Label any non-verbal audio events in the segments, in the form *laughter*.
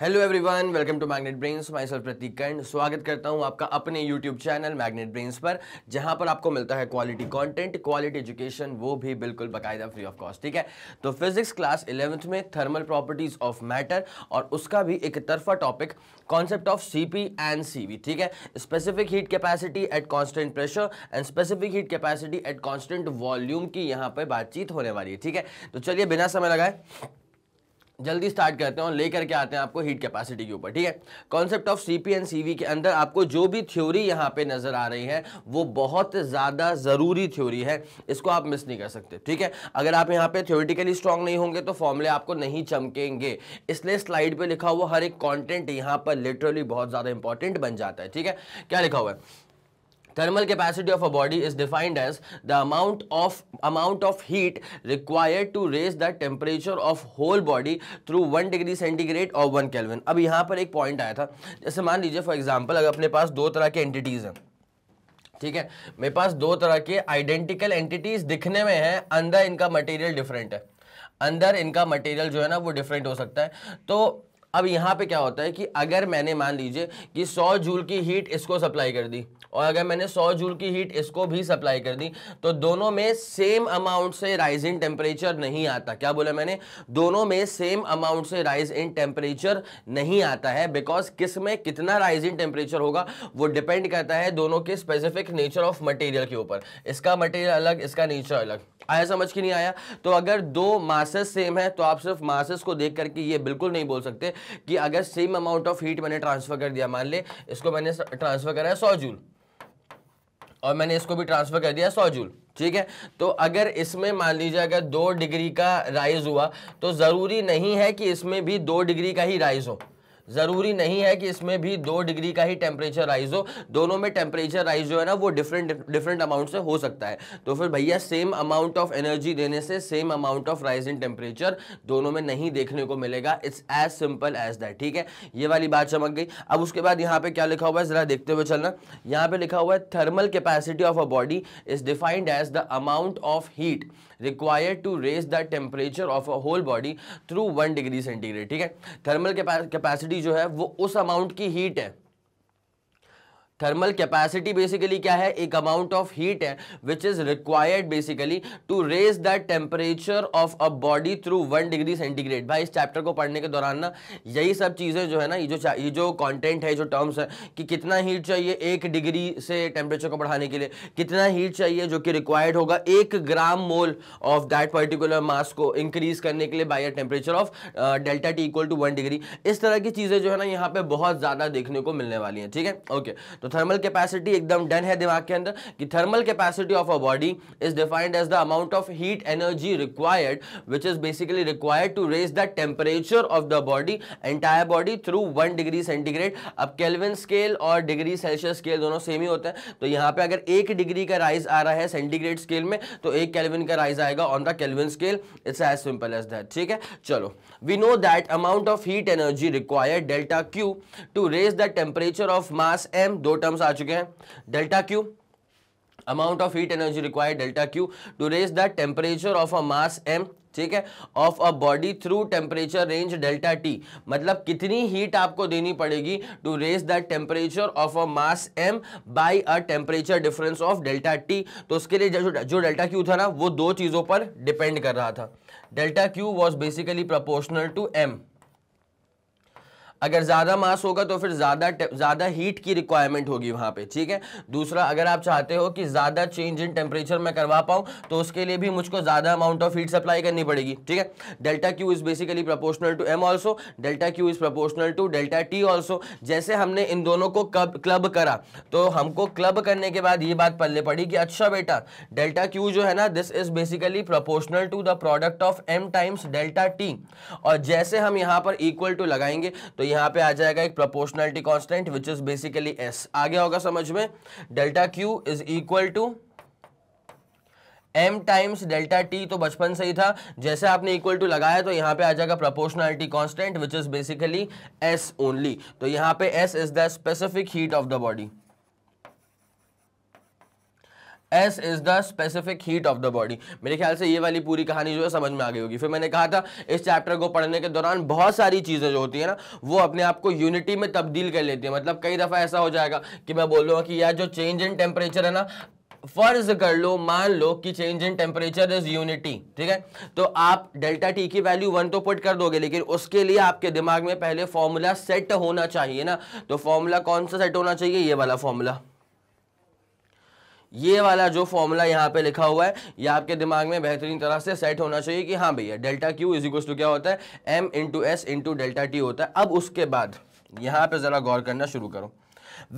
Hello everyone welcome to magnet brains myself Prateek स्वागत करता हूं आपका अपने यूट्यूब चैनल मैग्नेट ब्रेन्स पर जहां पर आपको मिलता है क्वालिटी कंटेंट क्वालिटी एजुकेशन वो भी बिल्कुल बकायदा फ्री ऑफ कॉस्ट ठीक है तो फिजिक्स क्लास इलेवंथ में थर्मल प्रॉपर्टीज ऑफ मैटर और उसका भी एक तरफा topic concept of C P and C V ठीक है specific heat capacity at constant pressure and specific heat capacity at constant volume की यहाँ पर बातचीत होने वाली है ठीक है तो चलिए बिना समय लगाए जल्दी स्टार्ट करते हैं और लेकर के आते हैं आपको हीट कैपेसिटी के ऊपर ठीक है concept of CP and CV के अंदर आपको जो भी थ्योरी यहाँ पे नज़र आ रही है वो बहुत ज़्यादा ज़रूरी थ्योरी है इसको आप मिस नहीं कर सकते ठीक है अगर आप यहाँ पे थ्योरिटिकली स्ट्रांग नहीं होंगे तो फॉर्मूले आपको नहीं चमकेंगे इसलिए स्लाइड पर लिखा हुआ हर एक कॉन्टेंट यहाँ पर लिटरली बहुत ज़्यादा इंपॉर्टेंट बन जाता है ठीक है क्या लिखा हुआ है thermal capacity of a body is defined as the amount of amount of heat required to raise the temperature of whole body through 1 degree centigrade or 1 kelvin अब यहाँ पर एक पॉइंट आया था जैसे मान लीजिए फॉर एग्जांपल अगर अपने पास दो तरह के एंटिटीज़ हैं ठीक है मेरे पास दो तरह के आइडेंटिकल एंटिटीज दिखने में हैं अंदर इनका मटेरियल डिफरेंट है अंदर इनका मटेरियल जो है ना वो डिफरेंट हो सकता है तो अब यहाँ पे क्या होता है कि अगर मैंने मान लीजिए कि 100 जूल की हीट इसको सप्लाई कर दी और अगर मैंने 100 जूल की हीट इसको भी सप्लाई कर दी तो दोनों में सेम अमाउंट से राइज इन टेम्परेचर नहीं आता क्या बोला मैंने दोनों में सेम अमाउंट से राइज इन टेम्परेचर नहीं आता है बिकॉज किस में कितना राइज इन टेम्परेचर होगा वो डिपेंड करता है दोनों के स्पेसिफिक नेचर ऑफ मटेरियल के ऊपर इसका मटेरियल अलग इसका नेचर अलग आया समझ के नहीं आया तो अगर दो मासेस सेम है तो आप सिर्फ मासेस को देख करके ये बिल्कुल नहीं बोल सकते कि अगर सेम अमाउंट ऑफ हीट मैंने ट्रांसफ़र कर दिया मान ले इसको मैंने ट्रांसफ़र करा है सौ जूल और मैंने इसको भी ट्रांसफ़र कर दिया सौ जूल ठीक है तो अगर इसमें मान लीजिए अगर दो डिग्री का राइज़ हुआ तो ज़रूरी नहीं है कि इसमें भी दो डिग्री का ही राइज़ हो ज़रूरी नहीं है कि इसमें भी दो डिग्री का ही टेम्परेचर राइज हो दोनों में टेम्परेचर राइज जो है ना वो डिफरेंट डिफरेंट अमाउंट से हो सकता है तो फिर भैया सेम अमाउंट ऑफ एनर्जी देने से same amount of rise in temperature दोनों में नहीं देखने को मिलेगा it's as simple as that ठीक है ये वाली बात चमक गई अब उसके बाद यहाँ पे क्या लिखा हुआ है ज़रा देखते हुए चलना यहाँ पे लिखा हुआ है thermal capacity of a body is defined as the amount of heat required to raise the temperature of a whole body through one degree centigrade ठीक है थर्मल कैपेसिटी जो है वो उस अमाउंट की हीट है थर्मल कैपेसिटी बेसिकली क्या है एक अमाउंट ऑफ हीट है which is required basically to raise the temperature of a body through one degree centigrade भाई इस चैप्टर को पढ़ने के दौरान ना यही सब चीज़ें जो है ना ये जो ये जो कंटेंट है जो टर्म्स है कि कितना हीट चाहिए एक डिग्री से टेम्परेचर को बढ़ाने के लिए कितना हीट चाहिए जो कि रिक्वायर्ड होगा एक gram mole of that particular mass को इंक्रीज करने के लिए by a temperature of delta T equal to one degree इस तरह की चीज़ें जो है ना यहाँ पे बहुत ज़्यादा देखने को मिलने वाली हैं ठीक है ओके okay. तो तो थर्मल कैपेसिटी एकदम डन है दिमाग के अंदर कि thermal capacity of a body is defined as the amount of heat energy required which is basically required to raise the temperature of the body entire body through one degree centigrade अब Kelvin scale और degree Celsius scale दोनों same ही होते हैं तो यहाँ पे अगर एक डिग्री का राइज आ रहा है सेंटीग्रेड स्केल में तो एक कैलविन का राइज आएगा on the Kelvin scale it's as simple as that ठीक है चलो we know that amount of heat energy required delta Q to raise the temperature of mass M दो टर्म्स आ चुके हैं delta Q amount of heat energy required delta Q to raise the temperature of a mass M ठीक है of a body through temperature range delta T मतलब कितनी heat आपको देनी पड़ेगी to raise the temperature of a mass M by a temperature difference of delta T तो उसके लिए जो जो डेल्टा क्यू था ना वो दो चीज़ों पर डिपेंड कर रहा था delta Q was basically proportional to M अगर ज़्यादा मास होगा तो फिर ज़्यादा ज़्यादा हीट की रिक्वायरमेंट होगी वहाँ पे ठीक है दूसरा अगर आप चाहते हो कि ज़्यादा चेंज इन टेम्परेचर मैं करवा पाऊँ तो उसके लिए भी मुझको ज़्यादा अमाउंट ऑफ हीट सप्लाई करनी पड़ेगी ठीक है delta Q is basically proportional to M also delta Q is proportional to delta T also जैसे हमने इन दोनों को कब क्लब करा तो हमको क्लब करने के बाद ये बात पल्ले पड़ी कि अच्छा बेटा डेल्टा क्यू जो है ना this is basically proportional to the product of M times delta T और जैसे हम यहाँ पर इक्वल टू लगाएंगे तो यहाँ पे आ जाएगा एक proportionality constant which is basically S आ गया होगा समझ में delta Q is equal to M times delta T तो बचपन से ही था जैसे आपने इक्वल टू लगाया तो यहाँ पे आ जाएगा proportionality constant which is basically S only तो यहाँ पे S is the specific heat of the body S is the specific heat of the body मेरे ख्याल से ये वाली पूरी कहानी जो है समझ में आ गई होगी फिर मैंने कहा था इस चैप्टर को पढ़ने के दौरान बहुत सारी चीज़ें जो होती है ना वो अपने आप को यूनिटी में तब्दील कर लेती है मतलब कई दफ़ा ऐसा हो जाएगा कि मैं बोल रहा हूँ कि यार जो चेंज इन टेम्परेचर है ना फर्ज कर लो मान लो कि change in temperature is unity ठीक है तो आप डेल्टा टी की वैल्यू वन तो पुट कर दोगे लेकिन उसके लिए आपके दिमाग में पहले फॉर्मूला सेट होना चाहिए ना तो फॉर्मूला कौन सा सेट होना चाहिए ये वाला फॉर्मूला ये वाला जो फॉर्मूला यहाँ पे लिखा हुआ है ये आपके दिमाग में बेहतरीन तरह से सेट होना चाहिए कि हाँ भैया delta Q is equal to क्या होता है M into S into delta T होता है अब उसके बाद यहाँ पे ज़रा गौर करना शुरू करो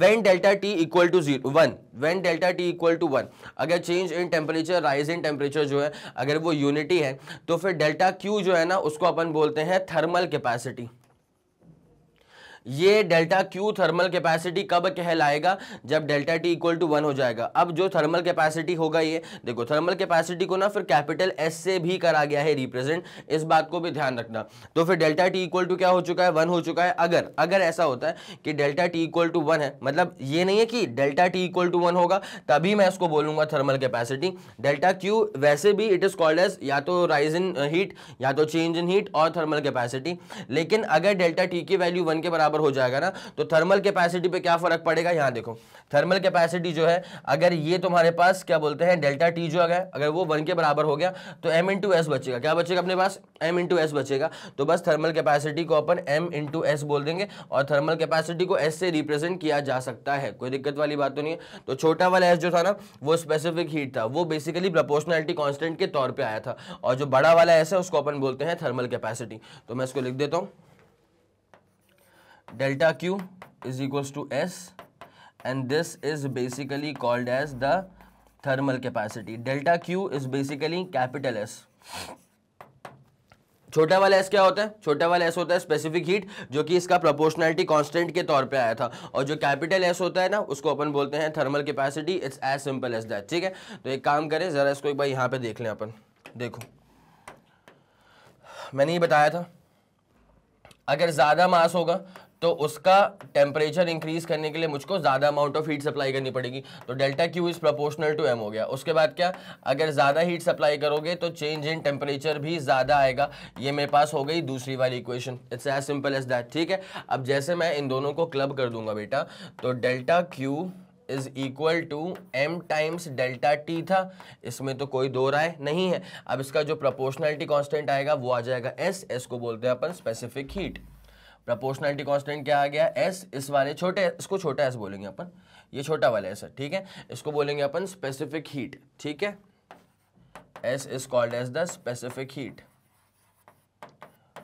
when delta T equal to zero one when delta T equal to one अगर change in temperature rise in temperature जो है अगर वो यूनिटी है तो फिर डेल्टा क्यू जो है ना उसको अपन बोलते हैं थर्मल कैपेसिटी ये डेल्टा क्यू थर्मल कैपेसिटी कब कहलाएगा जब delta T equal to one हो जाएगा अब जो थर्मल कैपेसिटी होगा ये देखो थर्मल कैपेसिटी को ना फिर कैपिटल एस से भी करा गया है रिप्रेजेंट इस बात को भी ध्यान रखना तो फिर डेल्टा टी इक्वल टू क्या हो चुका है वन हो चुका है अगर अगर ऐसा होता है कि delta T equal to one है मतलब ये नहीं है कि delta T equal to one होगा तभी मैं इसको बोलूंगा थर्मल कैपेसिटी डेल्टा क्यू वैसे भी इट इज कॉल्ड एज या तो राइज इन हीट या तो चेंज इन हीट और थर्मल कैपेसिटी लेकिन अगर डेल्टा टी की वैल्यू वन के बराबर अगर हो जाएगा ना तो थर्मल कैपेसिटी पे क्या फर्क पड़ेगा यहाँ देखो थर्मल कैपेसिटी जो है अगर ये तुम्हारे पास क्या बोलते हैं डेल्टा टी जो है अगर वो वन के बराबर हो गया तो एम इंटू एस बचेगा क्या बचेगा अपने पास एम इंटू एस बचेगा तो बस थर्मल कैपेसिटी को अपन एम इंटू एस बोल देंगे और थर्मल कैपेसिटी को एस से रिप्रेजेंट किया जा सकता है कोई दिक्कत वाली बात तो नहीं है तो छोटा वाला एस जो था ना वो स्पेसिफिक हीट था वो बेसिकली प्रपोर्शनैलिटी कॉन्स्टेंट के तौर पर आया था और जो बड़ा वाला एस है उसको अपन बोलते हैं थर्मल कैपेसिटी तो मैं इसको लिख देता हूँ delta q is equals to s and this is basically called as the thermal capacity delta q is basically capital s छोटा वाला एस क्या होता है छोटा वाला एस होता है स्पेसिफिक हीट जो कि इसका प्रोपोर्शनैलिटी कांस्टेंट के तौर पे आया था और जो कैपिटल एस होता है ना उसको अपन बोलते हैं thermal capacity it's as simple as that ठीक है तो एक काम करें ज़रा इसको एक बार यहाँ पे देख लें अपन देखो मैंने ये बताया था अगर ज़्यादा मास होगा तो उसका टेम्परेचर इंक्रीज करने के लिए मुझको ज़्यादा अमाउंट ऑफ हीट सप्लाई करनी पड़ेगी तो delta Q is proportional to M हो गया उसके बाद क्या अगर ज़्यादा हीट सप्लाई करोगे तो चेंज इन टेम्परेचर भी ज़्यादा आएगा ये मेरे पास हो गई दूसरी वाली equation it's as simple as that ठीक है अब जैसे मैं इन दोनों को क्लब कर दूंगा बेटा तो delta Q is equal to M times delta T था इसमें तो कोई दो राय नहीं है अब इसका जो प्रपोर्शनलिटी कॉन्स्टेंट आएगा वो आ जाएगा एस एस को बोलते हैं अपन स्पेसिफिक हीट प्रपोर्शनलिटी कॉन्स्टेंट क्या आ गया एस इस वाले छोटे इसको छोटा एस बोलेंगे अपन ये छोटा वाला एस है ठीक है इसको बोलेंगे अपन स्पेसिफिक हीट ठीक है S is called as the specific heat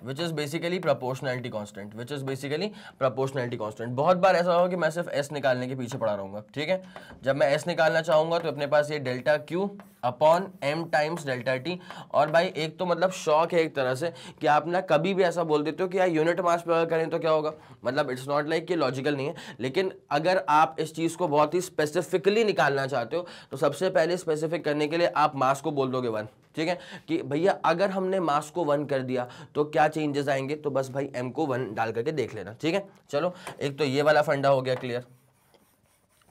which is basically proportionality constant which is basically proportionality constant बहुत बार ऐसा होगा कि मैं सिर्फ एस निकालने के पीछे पड़ा रहूंगा ठीक है जब मैं एस निकालना चाहूंगा तो अपने पास ये delta Q upon M times delta T और भाई एक तो मतलब शौक है एक तरह से कि आप ना कभी भी ऐसा बोल देते हो कि यार यूनिट मास पे अगर करें तो क्या होगा मतलब इट्स नॉट लाइक कि लॉजिकल नहीं है लेकिन अगर आप इस चीज़ को बहुत ही स्पेसिफिकली निकालना चाहते हो तो सबसे पहले स्पेसिफिक करने के लिए आप मास को बोल दोगे वन ठीक है कि भैया अगर हमने मास को वन कर दिया तो क्या चेंजेस आएंगे तो बस भाई एम को वन डाल करके देख लेना ठीक है चलो एक तो ये वाला फंडा हो गया क्लियर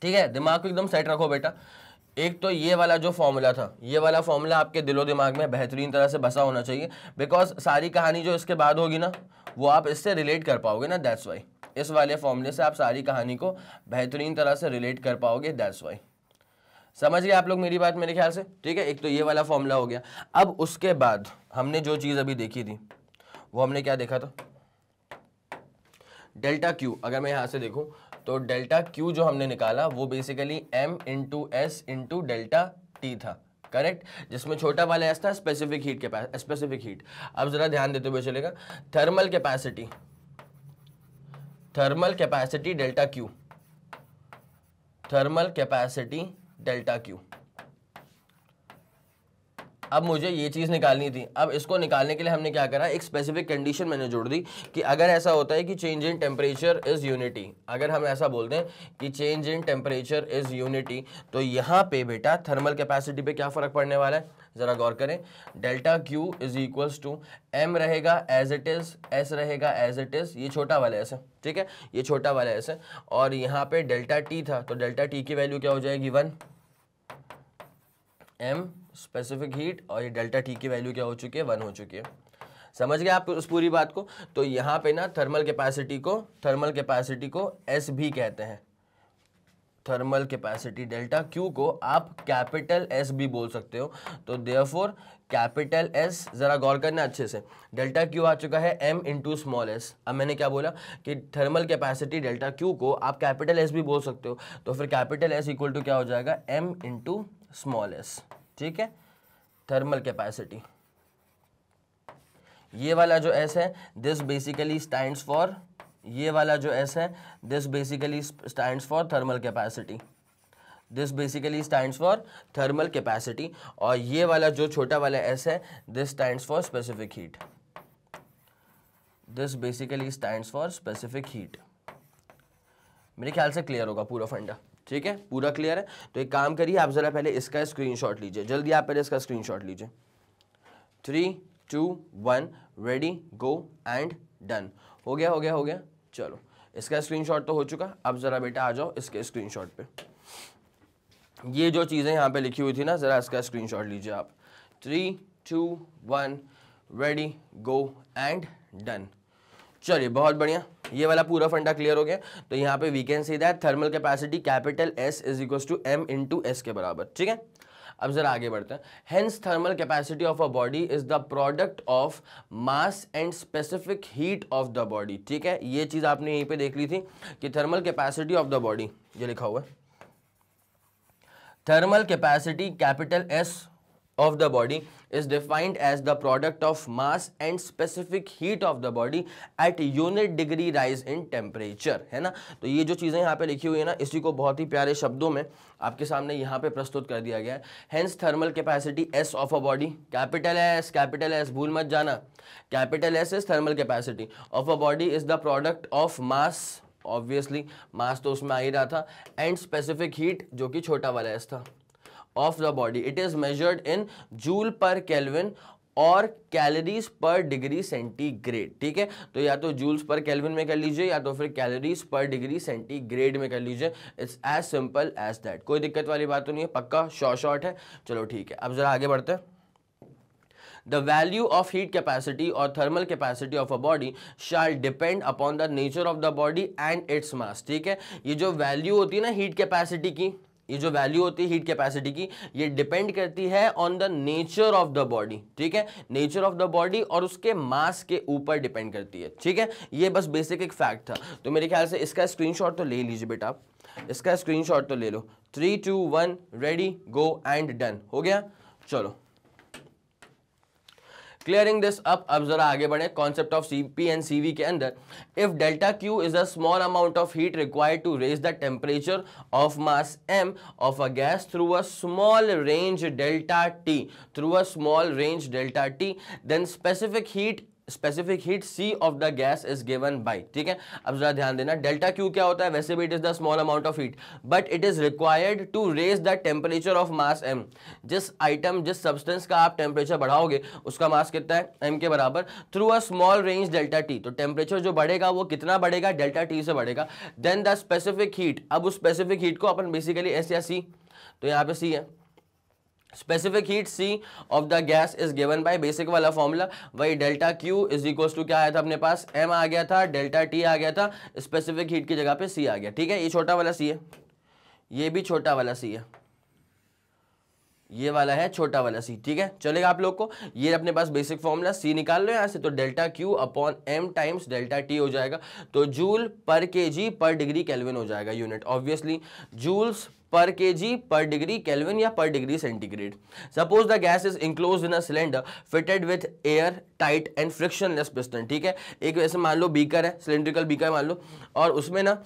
ठीक है दिमाग को एकदम सेट रखो बेटा एक तो ये वाला जो फॉर्मूला था ये वाला फॉर्मूला आपके दिलो दिमाग में बेहतरीन तरह से बसा होना चाहिए बिकॉज सारी कहानी जो इसके बाद होगी ना वो आप इससे रिलेट कर पाओगे ना दैट्स वाई इस वाले फॉर्मूले से आप सारी कहानी को बेहतरीन तरह से रिलेट कर पाओगे दैट्स वाई समझ गए आप लोग मेरी बात मेरे ख्याल से ठीक है एक तो ये वाला फॉर्मूला हो गया अब उसके बाद हमने जो चीज़ अभी देखी थी वो हमने क्या देखा था डेल्टा क्यू अगर मैं यहाँ से देखूँ तो डेल्टा क्यू जो हमने निकाला वो basically M into S into delta T था करेक्ट जिसमें छोटा वाला एस था स्पेसिफिक हीट के स्पेसिफिक हीट अब ज़रा ध्यान देते हुए चलेगा thermal capacity thermal capacity delta Q thermal capacity delta Q अब मुझे ये चीज़ निकालनी थी अब इसको निकालने के लिए हमने क्या करा एक स्पेसिफिक कंडीशन मैंने जोड़ दी कि अगर ऐसा होता है कि change in temperature is unity अगर हम ऐसा बोलते हैं कि change in temperature is unity तो यहाँ पे बेटा थर्मल कैपेसिटी पे क्या फ़र्क पड़ने वाला है ज़रा गौर करें delta Q is equals to M रहेगा एज इट इज़ एस रहेगा एज इट इज़ ये छोटा वाला ऐसा ठीक है ये छोटा वाला ऐसा और यहाँ पे डेल्टा टी था तो डेल्टा टी की वैल्यू क्या हो जाएगी वन एम स्पेसिफिक हीट और ये डेल्टा टी की वैल्यू क्या हो चुकी है वन हो चुकी है समझ गए आप उस पूरी बात को तो यहाँ पे ना थर्मल कैपेसिटी को थर्मल कैपेसिटी को एस भी कहते हैं थर्मल कैपेसिटी डेल्टा क्यू को आप कैपिटल एस भी बोल सकते हो तो देयरफॉर कैपिटल एस ज़रा गौर करना अच्छे से डेल्टा क्यू आ चुका है एम इंटू स्मॉल एस अब मैंने क्या बोला कि थर्मल कैपेसिटी डेल्टा क्यू को आप कैपिटल एस भी बोल सकते हो तो फिर कैपिटल एस इक्वल टू क्या हो जाएगा एम इंटू स्मॉल एस ठीक है थर्मल कैपेसिटी ये वाला जो एस है दिस बेसिकली स्टैंड फॉर ये वाला जो एस है this basically stand for thermal capacity this basically stand for thermal capacity और ये वाला जो छोटा वाला एस है this stand for specific heat this basically stand for specific heat मेरे ख्याल से क्लियर होगा पूरा फंडा ठीक है पूरा क्लियर है तो एक काम करिए आप ज़रा पहले इसका स्क्रीनशॉट लीजिए जल्दी आप पहले इसका स्क्रीनशॉट लीजिए three two one ready go and done हो गया हो गया हो गया चलो इसका स्क्रीनशॉट तो हो चुका अब ज़रा बेटा आ जाओ इसके स्क्रीनशॉट पे ये जो चीज़ें यहाँ पे लिखी हुई थी ना ज़रा इसका स्क्रीनशॉट लीजिए आप three two one ready go and done चलिए बहुत बढ़िया ये वाला पूरा फंडा क्लियर हो गया तो यहाँ पे we can see that thermal capacity capital S is equal to M into S के बराबर ठीक है अब जरा आगे बढ़ते हैं hence thermal capacity of a body is the product of mass and specific heat of the body ठीक है ये चीज़ आपने यहीं पे देख ली थी कि thermal capacity of the body ये लिखा हुआ है thermal capacity capital S of the body is defined as the product of mass and specific heat of the body at unit degree rise in temperature है ना तो ये जो चीज़ें यहाँ पे लिखी हुई है ना इसी को बहुत ही प्यारे शब्दों में आपके सामने यहाँ पे प्रस्तुत कर दिया गया है hence thermal capacity S of a body capital S capital S भूल मत जाना capital S is thermal capacity of a body is the product of mass obviously mass तो उसमें आ ही रहा था एंड स्पेसिफिक हीट जो कि छोटा वाला एस था of the body it is measured in joule per kelvin और कैलोरीज पर डिग्री सेंटीग्रेड ठीक है तो या तो जूल्स पर कैलविन में कर लीजिए या तो फिर कैलोरीज पर डिग्री सेंटीग्रेड में कर लीजिए it's as simple as that कोई दिक्कत वाली बात तो नहीं है पक्का शॉर्ट शॉर्ट है चलो ठीक है अब जरा आगे बढ़ते the value of heat capacity और thermal capacity of a body shall depend upon the nature of the body and its mass ठीक है ये जो वैल्यू होती है ना हीट कैपेसिटी की ये जो वैल्यू होती है हीट कैपेसिटी की ये डिपेंड करती है on the nature of the body ठीक है नेचर ऑफ द बॉडी और उसके मास के ऊपर डिपेंड करती है ठीक है ये बस बेसिक एक फैक्ट था तो मेरे ख्याल से इसका स्क्रीनशॉट तो ले लीजिए बेटा आप इसका स्क्रीनशॉट तो ले लो three two one ready go and done हो गया चलो क्लियरिंग दिस अप अब जरा आगे बढ़े concept of C P and C V के अंदर if delta Q is a small amount of heat required to raise the temperature of mass M of a gas through a small range delta T through a small range delta T then specific heat specific heat C of the gas is given by ठीक है अब जरा ध्यान देना delta Q क्या होता है वैसे भी it is the small amount of heat but it is required to raise the temperature of mass M जिस आइटम जिस सब्सटेंस का आप टेम्परेचर बढ़ाओगे उसका मास कितना है एम के बराबर through a small range delta T तो टेम्परेचर जो बढ़ेगा वो कितना बढ़ेगा डेल्टा टी से बढ़ेगा देन द स्पेसिफिक हीट अब उस स्पेसिफिक हीट को अपन बेसिकली एस या सी तो यहाँ पे सी है specific heat C of the gas is given by basic वाला फॉर्मूला वही delta Q is equal to क्या आया था अपने पास एम आ गया था डेल्टा टी आ गया था स्पेसिफिक हीट की जगह पे सी आ गया ठीक है ये छोटा वाला सी है ये भी छोटा वाला सी है ये वाला है छोटा वाला सी ठीक है चलेगा आप लोग को ये अपने पास बेसिक फॉर्मूला सी निकाल लो यहाँ से तो delta Q upon M times delta T हो जाएगा तो जूल पर के पर डिग्री कैलविन हो जाएगा यूनिट ऑब्वियसली जूल्स पर के जी पर डिग्री कैलविन या पर degree centigrade suppose the gas is enclose in a cylinder fitted with air tight and frictionless piston ठीक है एक वैसे मान लो बीकर है सिलेंड्रिकल बीकर मान लो और उसमें ना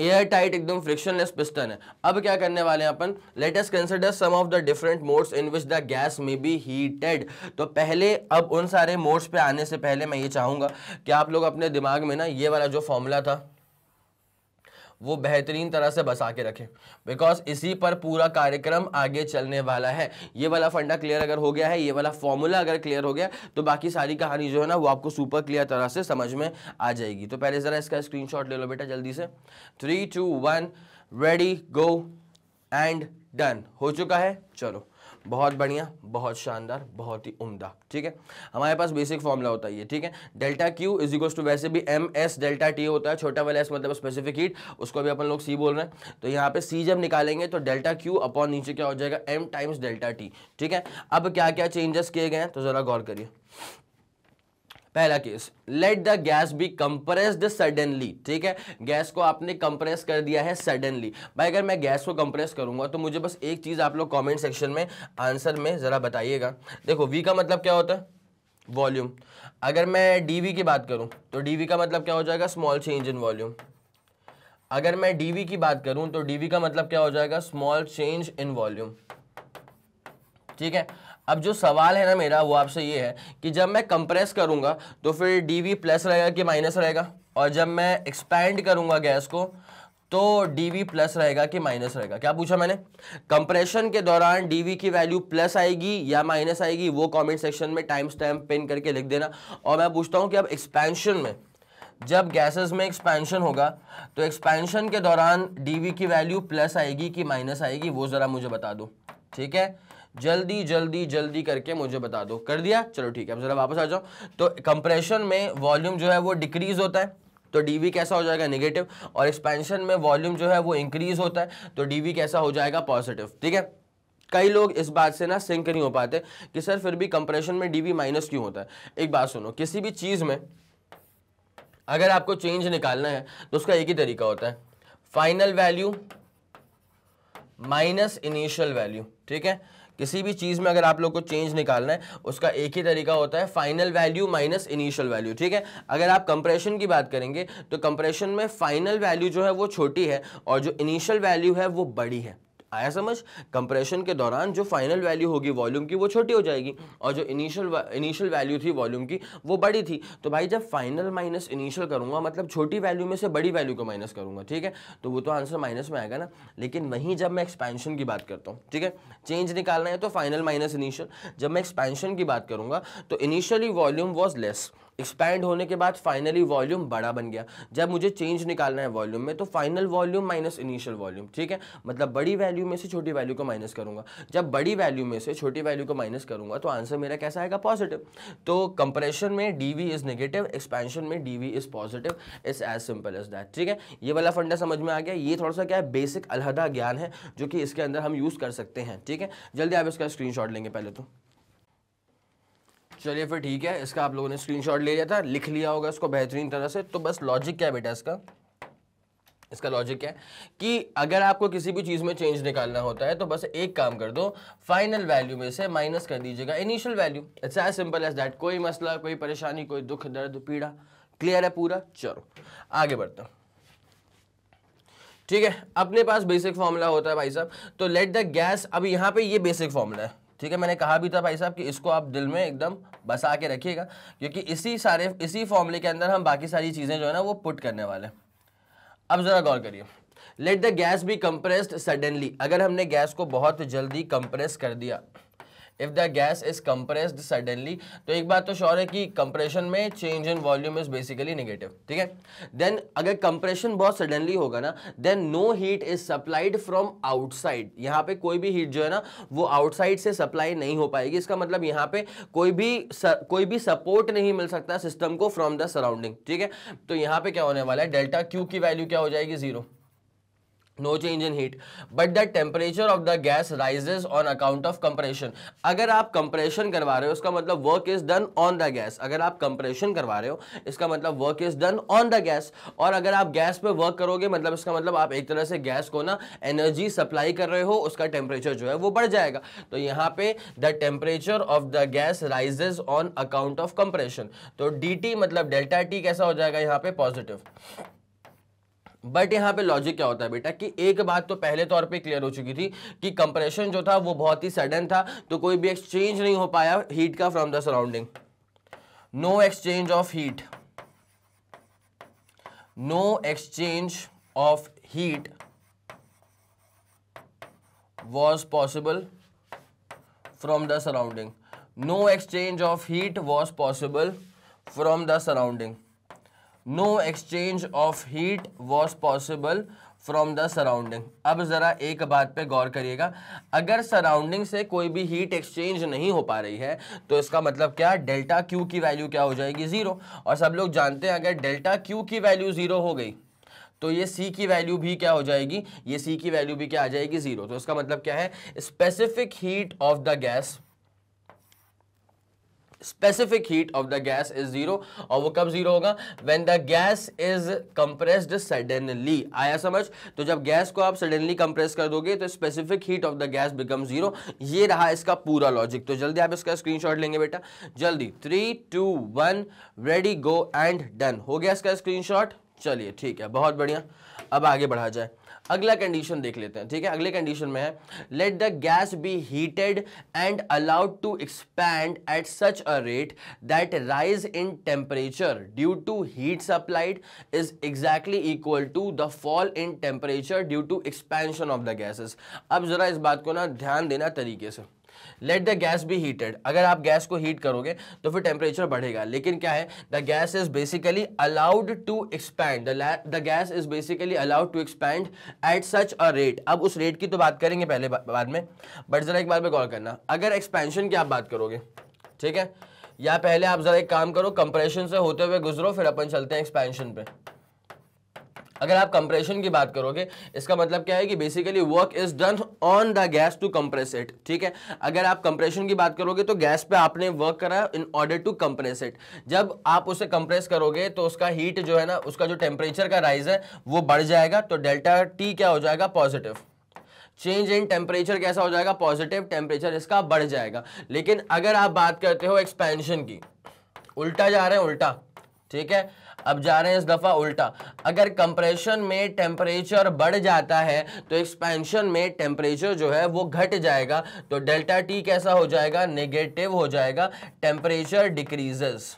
एयर टाइट एकदम फ्रिक्शनलेस पिस्टन है अब क्या करने वाले हैं अपन let us consider some of the different modes in which the gas may be heated तो पहले अब उन सारे मोड्स पे आने से पहले मैं ये चाहूँगा कि आप लोग अपने दिमाग में ना ये वाला जो फॉर्मूला था वो बेहतरीन तरह से बसा के रखें बिकॉज इसी पर पूरा कार्यक्रम आगे चलने वाला है ये वाला फंडा क्लियर अगर हो गया है ये वाला फॉर्मूला अगर क्लियर हो गया तो बाकी सारी कहानी जो है ना वो आपको सुपर क्लियर तरह से समझ में आ जाएगी तो पहले ज़रा इसका स्क्रीन ले लो बेटा जल्दी से three two one ready go and done हो चुका है चलो बहुत बढ़िया बहुत शानदार बहुत ही उम्दा ठीक है हमारे पास बेसिक फॉर्मूला होता है ये ठीक है delta Q is equal to वैसे भी एम एस डेल्टा टी होता है छोटा वाला एस मतलब स्पेसिफिक हीट उसको भी अपन लोग सी बोल रहे हैं तो यहाँ पे सी जब निकालेंगे तो डेल्टा क्यू अपॉन नीचे क्या हो जाएगा एम टाइम्स डेल्टा टी ठीक है अब क्या क्या चेंजेस किए गए हैं तो ज़रा गौर करिए पहला case let the gas be compressed suddenly ठीक है गैस को आपने कंप्रेस कर दिया है सडनली भाई अगर मैं गैस को कंप्रेस करूंगा तो मुझे बस एक चीज़ आप लोग कमेंट सेक्शन में आंसर में ज़रा बताइएगा देखो वी का मतलब क्या होता है वॉल्यूम अगर मैं डी की बात करूं तो डी का मतलब क्या हो जाएगा स्मॉल चेंज इन वॉल्यूम अगर मैं डी की बात करूं तो डी का मतलब क्या हो जाएगा स्मॉल चेंज इन वॉल्यूम ठीक है अब जो सवाल है ना मेरा वो आपसे ये है कि जब मैं कंप्रेस करूँगा तो फिर डी वी प्लस रहेगा कि माइनस रहेगा और जब मैं एक्सपैंड करूँगा गैस को तो डी वी प्लस रहेगा कि माइनस रहेगा क्या पूछा मैंने कंप्रेशन के दौरान डी वी की वैल्यू प्लस आएगी या माइनस आएगी वो कमेंट सेक्शन में टाइम स्टैम्प पिन करके लिख देना और मैं पूछता हूँ कि अब एक्सपेंशन में जब गैसेस में एक्सपेंशन होगा तो एक्सपेंशन के दौरान डी की वैल्यू प्लस आएगी कि माइनस आएगी वो ज़रा मुझे बता दो ठीक है जल्दी जल्दी जल्दी करके मुझे बता दो कर दिया चलो ठीक है अब जरा वापस आ जाओ तो कंप्रेशन में वॉल्यूम जो है वो डिक्रीज होता है तो डी कैसा हो जाएगा नेगेटिव और एक्सपेंशन में वॉल्यूम जो है वो इंक्रीज होता है तो डी कैसा हो जाएगा पॉजिटिव ठीक है कई लोग इस बात से ना सिंक नहीं हो पाते कि सर फिर भी कंप्रेशन में डी माइनस क्यों होता है एक बात सुनो किसी भी चीज़ में अगर आपको चेंज निकालना है तो उसका एक ही तरीका होता है final value minus initial value ठीक है किसी भी चीज़ में अगर आप लोग को चेंज निकालना है उसका एक ही तरीका होता है final value minus initial value ठीक है अगर आप कंप्रेशन की बात करेंगे तो कंप्रेशन में फाइनल वैल्यू जो है वो छोटी है और जो इनिशियल वैल्यू है वो बड़ी है आया समझ कंप्रेशन के दौरान जो फाइनल वैल्यू होगी वॉल्यूम की वो छोटी हो जाएगी और जो इनिशियल इनिशियल वैल्यू थी वॉल्यूम की वो बड़ी थी तो भाई जब फाइनल माइनस इनिशियल करूंगा मतलब छोटी वैल्यू में से बड़ी वैल्यू को माइनस करूँगा ठीक है तो वो तो आंसर माइनस में आएगा ना लेकिन वहीं जब मैं एक्सपेंशन की बात करता हूँ ठीक है चेंज निकालना है तो फाइनल माइनस इनिशियल जब मैं एक्सपेंशन की बात करूँगा तो initially volume was less expand होने के बाद फाइनली वॉल्यूम बड़ा बन गया जब मुझे चेंज निकालना है वॉल्यूम में तो final volume minus initial volume ठीक है मतलब बड़ी वैल्यू में से छोटी वैल्यू को माइनस करूंगा जब बड़ी वैल्यू में से छोटी वैल्यू को माइनस करूंगा तो आंसर मेरा कैसा आएगा पॉजिटिव तो कंप्रेशन में D V is negative expansion में D V is positive is as simple as that ठीक है ये वाला फंडा समझ में आ गया ये थोड़ा सा क्या है बेसिक अलहदा ज्ञान है जो कि इसके अंदर हम यूज़ कर सकते हैं ठीक है जल्दी आप इसका स्क्रीनशॉट लेंगे पहले तो चलिए फिर ठीक है इसका आप लोगों ने स्क्रीनशॉट ले लिया था लिख लिया होगा इसको बेहतरीन तरह से तो बस लॉजिक क्या है बेटा इसका इसका लॉजिक क्या है कि अगर आपको किसी भी चीज़ में चेंज निकालना होता है तो बस एक काम कर दो फाइनल वैल्यू में से माइनस कर दीजिएगा initial value it's as simple as that कोई मसला कोई परेशानी कोई दुख दर्द पीड़ा क्लियर है पूरा चलो आगे बढ़ता ठीक है अपने पास बेसिक फॉर्मूला होता है भाई साहब तो लेट द गैस अब यहाँ पे ये बेसिक फॉर्मूला है ठीक है मैंने कहा भी था भाई साहब कि इसको आप दिल में एकदम बसा के रखिएगा क्योंकि इसी सारे इसी फॉर्मूले के अंदर हम बाकी सारी चीज़ें जो है ना वो पुट करने वाले हैं अब ज़रा गौर करिए let the gas be compressed suddenly अगर हमने गैस को बहुत जल्दी कंप्रेस कर दिया if the gas is compressed suddenly तो एक बात तो श्योर है कि कंप्रेशन में change in volume is basically negative ठीक है देन अगर कंप्रेशन बहुत सडनली होगा ना then no heat is supplied from outside यहाँ पे कोई भी हीट जो है ना वो आउटसाइड से सप्लाई नहीं हो पाएगी इसका मतलब यहाँ पे कोई भी सर, कोई भी सपोर्ट नहीं मिल सकता सिस्टम को फ्रॉम द सराउंडिंग ठीक है तो यहाँ पे क्या होने वाला है डेल्टा क्यू की वैल्यू क्या हो जाएगी zero no change in heat but the temperature of the gas rises on account of compression अगर आप कंप्रेशन करवा रहे हो उसका मतलब work is done on the gas अगर आप कंप्रेशन करवा रहे हो इसका मतलब work is done on the gas और अगर आप गैस पे वर्क करोगे मतलब इसका मतलब आप एक तरह से गैस को ना एनर्जी सप्लाई कर रहे हो उसका टेम्परेचर जो है वो बढ़ जाएगा तो यहाँ पे the temperature of the gas rises on account of compression तो डी मतलब डेल्टा टी कैसा हो जाएगा यहाँ पे पॉजिटिव बट यहाँ पे लॉजिक क्या होता है बेटा कि एक बात तो पहले तौर पे क्लियर हो चुकी थी कि कंप्रेशन जो था वो बहुत ही सडन था तो कोई भी एक्सचेंज नहीं हो पाया हीट का from the surrounding no exchange of heat no exchange of heat was possible from the surrounding no exchange of heat was possible from the surrounding no exchange of heat was possible from the surrounding अब ज़रा एक बात पे गौर करिएगा अगर surrounding से कोई भी हीट एक्सचेंज नहीं हो पा रही है तो इसका मतलब क्या डेल्टा क्यू की वैल्यू क्या हो जाएगी ज़ीरो और सब लोग जानते हैं अगर डेल्टा क्यू की वैल्यू ज़ीरो हो गई तो ये सी की वैल्यू भी क्या हो जाएगी ये सी की वैल्यू भी क्या आ जाएगी ज़ीरो तो इसका मतलब क्या है specific heat of the gas specific heat of the gas is zero और वो कब जीरो होगा when the gas is compressed suddenly आया समझ तो जब गैस को आप सडनली कंप्रेस कर दोगे तो specific heat of the gas become zero ये रहा इसका पूरा लॉजिक तो जल्दी आप इसका स्क्रीनशॉट लेंगे बेटा जल्दी three two one ready go and done हो गया इसका स्क्रीन चलिए ठीक है बहुत बढ़िया अब आगे बढ़ा जाए अगला कंडीशन देख लेते हैं ठीक है अगले कंडीशन में है let the gas be heated and allowed to expand at such a rate that rise in temperature due to heat supplied is exactly equal to the fall in temperature due to expansion of the gases अब जरा इस बात को ना ध्यान देना तरीके से let the gas be heated अगर आप गैस को हीट करोगे तो फिर टेम्परेचर बढ़ेगा लेकिन क्या है the gas is basically allowed to expand the gas is basically allowed to expand at such a rate अब उस रेट की तो बात करेंगे पहले बा, बाद में बट ज़रा एक बार पर गौर करना अगर एक्सपेंशन की आप बात करोगे ठीक है या पहले आप ज़रा एक काम करो कंप्रेशन से होते हुए गुजरो फिर अपन चलते हैं एक्सपेंशन पे अगर आप कंप्रेशन की बात करोगे इसका मतलब क्या है कि basically work is done on the gas to compress it ठीक है अगर आप कंप्रेशन की बात करोगे तो गैस पे आपने वर्क करा in order to compress it जब आप उसे कंप्रेस करोगे तो उसका हीट जो है ना उसका जो टेम्परेचर का राइज है वो बढ़ जाएगा तो डेल्टा टी क्या हो जाएगा पॉजिटिव चेंज इन टेम्परेचर कैसा हो जाएगा पॉजिटिव टेम्परेचर इसका बढ़ जाएगा लेकिन अगर आप बात करते हो एक्सपेंशन की उल्टा जा रहे हैं उल्टा ठीक है अब जा रहे हैं इस दफ़ा उल्टा अगर कंप्रेशन में टेम्परेचर बढ़ जाता है तो एक्सपेंशन में टेम्परेचर जो है वो घट जाएगा तो डेल्टा टी कैसा हो जाएगा नेगेटिव हो जाएगा टेम्परेचर डिक्रीजेस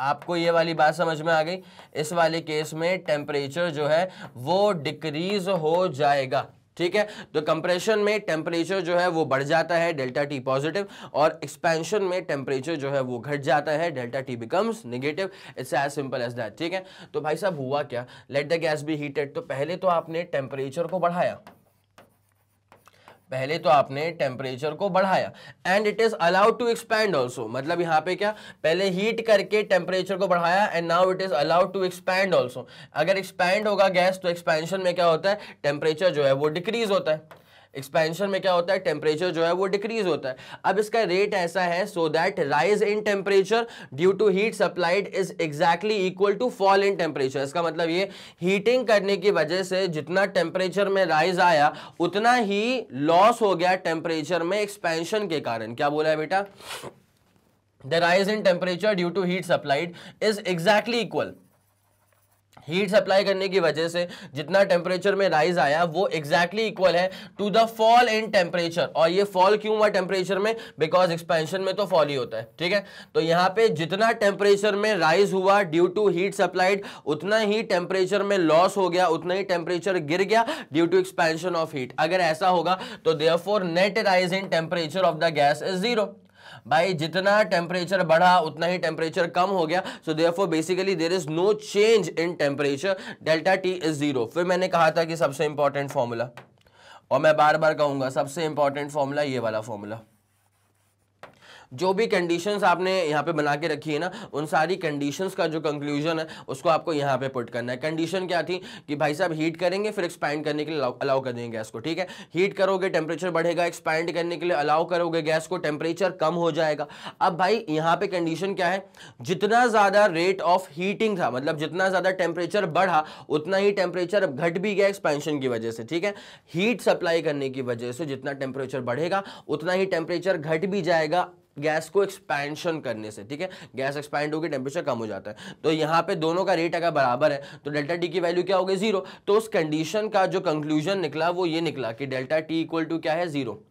आपको ये वाली बात समझ में आ गई इस वाले केस में टेम्परेचर जो है वो डिक्रीज हो जाएगा ठीक है तो कंप्रेशन में टेम्परेचर जो है वो बढ़ जाता है डेल्टा टी पॉजिटिव और एक्सपेंशन में टेम्परेचर जो है वो घट जाता है delta T becomes negative it's as simple as that ठीक है तो भाई साहब हुआ क्या let the gas be heated तो पहले तो आपने टेम्परेचर को बढ़ाया पहले तो आपने टेम्परेचर को बढ़ाया and it is allowed to expand also मतलब यहाँ पे क्या पहले हीट करके टेम्परेचर को बढ़ाया and now it is allowed to expand also अगर एक्सपैंड होगा गैस तो एक्सपेंशन में क्या होता है टेम्परेचर जो है वो डिक्रीज होता है एक्सपेंशन में क्या होता है टेम्परेचर जो है वो डिक्रीज होता है अब इसका रेट ऐसा है so that rise in temperature due to heat supplied is exactly equal to fall in temperature इसका मतलब ये हीटिंग करने की वजह से जितना टेम्परेचर में राइज आया उतना ही लॉस हो गया टेम्परेचर में एक्सपेंशन के कारण क्या बोला है बेटा the rise in temperature due to heat supplied is exactly equal heat supply करने की वजह से जितना टेम्परेचर में राइज आया वो एग्जैक्टली exactly इक्वल है to the fall in temperature और ये फॉल क्यों हुआ टेम्परेचर में बिकॉज एक्सपेंशन में तो फॉल ही होता है ठीक है तो यहाँ पे जितना टेम्परेचर में राइज हुआ ड्यू टू हीट सप्लाइड उतना ही टेम्परेचर में लॉस हो गया उतना ही टेम्परेचर गिर गया due to expansion of heat अगर ऐसा होगा तो there net rise in temperature of the gas is zero भाई जितना टेम्परेचर बढ़ा उतना ही टेम्परेचर कम हो गया so therefore basically there is no change in temperature delta T is zero फिर मैंने कहा था कि सबसे इंपॉर्टेंट फॉर्मूला और मैं बार बार कहूंगा सबसे इंपॉर्टेंट फॉर्मूला ये वाला फॉर्मूला जो भी कंडीशंस आपने यहाँ पे बना के रखी है ना उन सारी कंडीशंस का जो कंक्लूजन है उसको आपको यहाँ पे पुट करना है कंडीशन क्या थी कि भाई साहब हीट करेंगे फिर एक्सपैंड करने के लिए अलाउ कर देंगे गैस को ठीक है हीट करोगे टेम्परेचर बढ़ेगा एक्सपैंड करने के लिए अलाउ करोगे गैस को टेम्परेचर कम हो जाएगा अब भाई यहाँ पे कंडीशन क्या है जितना ज़्यादा रेट ऑफ हीटिंग था मतलब जितना ज़्यादा टेम्परेचर बढ़ा उतना ही टेम्परेचर घट भी गया एक्सपेंशन की वजह से ठीक है हीट सप्लाई करने की वजह से जितना टेम्परेचर बढ़ेगा उतना ही टेम्परेचर घट भी जाएगा गैस को एक्सपेंशन करने से ठीक है गैस एक्सपैंड होगी टेम्परेचर कम हो जाता है तो यहाँ पे दोनों का रेट अगर बराबर है तो डेल्टा टी की वैल्यू क्या होगी जीरो तो उस कंडीशन का जो कंक्लूजन निकला वो ये निकला कि डेल्टा टी इक्वल टू क्या है जीरो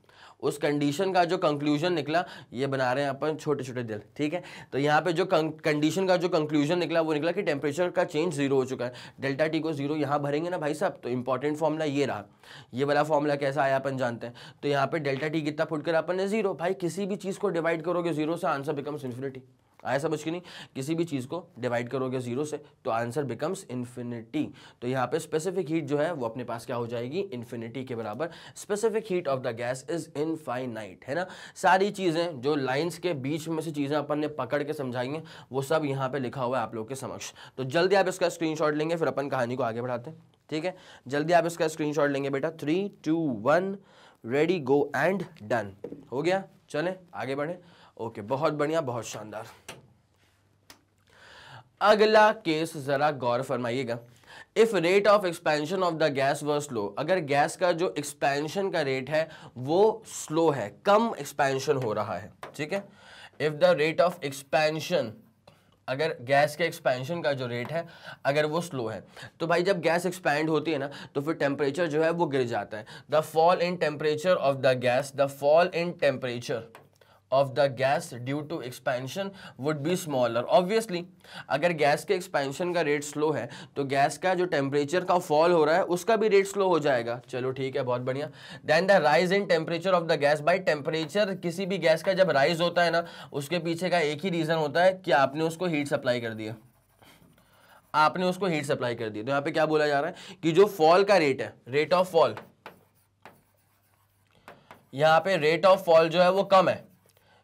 उस कंडीशन का जो कंक्लूजन निकला ये बना रहे हैं अपन छोटे छोटे दिल ठीक है तो यहाँ पे जो कंडीशन का जो कंक्लूजन निकला वो निकला कि टेम्परेचर का चेंज जीरो हो चुका है डेल्टा टी को जीरो यहाँ भरेंगे ना भाई साहब तो इंपॉर्टेंट फॉर्मूला ये रहा ये वाला फॉर्मूला कैसा आया अपन जानते हैं तो यहाँ पे डेल्टा टी कितना फुट कर अपन ने जीरो भाई किसी भी चीज़ को डिवाइड करोगे जीरो से आंसर बिकम्स इन्फिनिटी आया समझ के नहीं किसी भी चीज़ को डिवाइड करोगे जीरो से तो आंसर बिकम्स इन्फिनिटी तो यहाँ पे स्पेसिफिक हीट जो है वो अपने पास क्या हो जाएगी इन्फिनिटी के बराबर specific heat of the gas is infinite है ना सारी चीज़ें जो लाइन्स के बीच में से चीज़ें अपन ने पकड़ के समझाई हैं वो सब यहाँ पर लिखा हुआ है आप लोग के समक्ष तो जल्दी आप इसका स्क्रीन लेंगे फिर अपन कहानी को आगे बढ़ाते हैं ठीक है जल्दी आप इसका स्क्रीन लेंगे बेटा three two one ready go and done हो गया चलें आगे बढ़ें ओके बहुत बढ़िया बहुत शानदार अगला केस ज़रा गौर फरमाइएगा if rate of expansion of the gas was slow अगर गैस का जो एक्सपेंशन का रेट है वो स्लो है कम एक्सपेंशन हो रहा है ठीक है if the rate of expansion अगर गैस के एक्सपेंशन का जो रेट है अगर वो स्लो है तो भाई जब गैस एक्सपेंड होती है ना तो फिर टेम्परेचर जो है वो गिर जाता है the fall in temperature of the gas the fall in temperature of the gas due to expansion would be smaller obviously अगर गैस के एक्सपेंशन का रेट स्लो है तो गैस का जो टेम्परेचर का फॉल हो रहा है उसका भी रेट स्लो हो जाएगा चलो ठीक है बहुत बढ़िया then the rise in temperature of the gas by temperature किसी भी गैस का जब राइज होता है ना उसके पीछे का एक ही रीज़न होता है कि आपने उसको हीट सप्लाई कर दिया आपने उसको हीट सप्लाई कर दिया तो यहाँ पे क्या बोला जा रहा है कि जो फॉल का रेट है रेट ऑफ फॉल यहाँ पे रेट ऑफ फॉल जो है वो कम है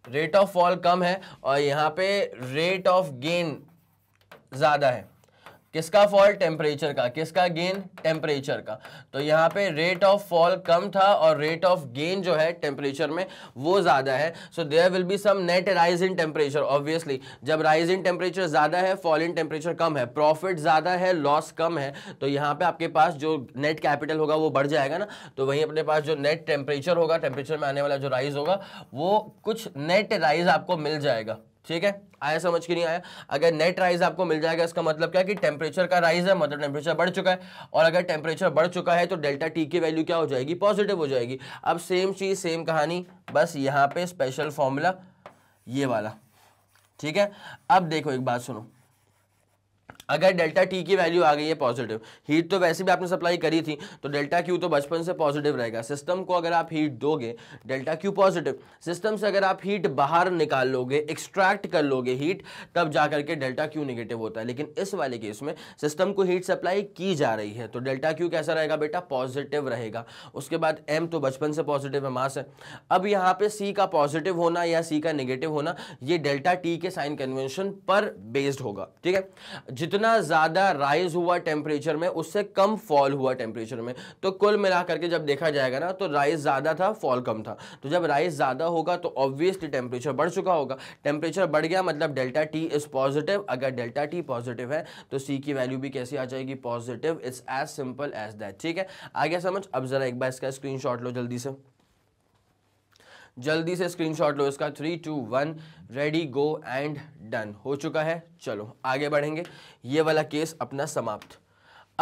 रेट ऑफ फॉल कम है और यहाँ पे रेट ऑफ गेन ज़्यादा है किसका फॉल टेम्परेचर का किसका गेन टेम्परेचर का तो यहाँ पे रेट ऑफ फॉल कम था और रेट ऑफ गेन जो है टेम्परेचर में वो ज़्यादा है so there will be some net rise in temperature obviously जब राइज इन टेम्परेचर ज़्यादा है फॉल इन टेम्परेचर कम है प्रॉफिट ज़्यादा है लॉस कम है तो यहाँ पे आपके पास जो नेट कैपिटल होगा वो बढ़ जाएगा ना तो वहीं अपने पास जो नेट टेम्परेचर होगा टेम्परेचर में आने वाला जो राइज होगा वो कुछ नेट राइज आपको मिल जाएगा ठीक है आया समझ के नहीं आया अगर नेट राइज आपको मिल जाएगा इसका मतलब क्या है कि टेम्परेचर का राइज है मतलब टेम्परेचर बढ़ चुका है और अगर टेम्परेचर बढ़ चुका है तो डेल्टा टी की वैल्यू क्या हो जाएगी पॉजिटिव हो जाएगी अब सेम चीज़ सेम कहानी बस यहाँ पे स्पेशल फॉर्मूला ये वाला ठीक है अब देखो एक बात सुनो अगर डेल्टा टी की वैल्यू आ गई है पॉजिटिव हीट तो वैसे भी आपने सप्लाई करी थी तो डेल्टा क्यू तो बचपन से पॉजिटिव रहेगा सिस्टम को अगर आप हीट दोगे डेल्टा क्यू पॉजिटिव सिस्टम से अगर आप हीट बाहर निकाल लोगे एक्सट्रैक्ट कर लोगे हीट तब जा करके डेल्टा क्यू निगेटिव होता है लेकिन इस वाले केस में सिस्टम को हीट सप्लाई की जा रही है तो डेल्टा क्यू कैसा रहेगा बेटा पॉजिटिव रहेगा उसके बाद एम तो बचपन से पॉजिटिव है मास है अब यहाँ पर सी का पॉजिटिव होना या सी का निगेटिव होना ये डेल्टा टी के साइन कन्वेंशन पर बेस्ड होगा ठीक है जितना जितना ज़्यादा राइज हुआ टेम्परेचर में उससे कम फॉल हुआ टेम्परेचर में तो कुल मिला करके जब देखा जाएगा ना तो राइज ज़्यादा था फॉल कम था तो जब राइज ज़्यादा होगा तो ऑब्वियसली टेम्परेचर बढ़ चुका होगा टेम्परेचर बढ़ गया मतलब डेल्टा टी इज़ पॉजिटिव अगर डेल्टा टी पॉजिटिव है तो सी की वैल्यू भी कैसी आ जाएगी positive it's as simple as that ठीक है आगे समझ अब ज़रा एक बार इसका स्क्रीन लो जल्दी से जल्दी से स्क्रीनशॉट लो इसका three two one ready go and done हो चुका है चलो आगे बढ़ेंगे ये वाला केस अपना समाप्त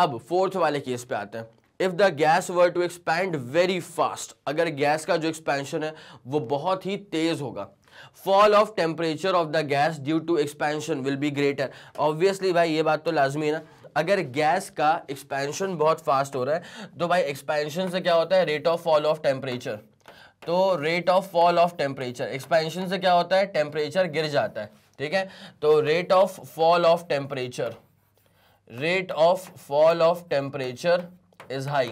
अब फोर्थ वाले केस पे आते हैं if the gas were to expand very fast अगर गैस का जो एक्सपेंशन है वो बहुत ही तेज़ होगा fall of temperature of the gas due to expansion will be greater obviously भाई ये बात तो लाजमी है ना अगर गैस का एक्सपेंशन बहुत फास्ट हो रहा है तो भाई एक्सपेंशन से क्या होता है rate of fall of temperature तो rate of fall of temperature expansion से क्या होता है टेम्परेचर गिर जाता है ठीक है तो rate of fall of temperature rate of fall of temperature is high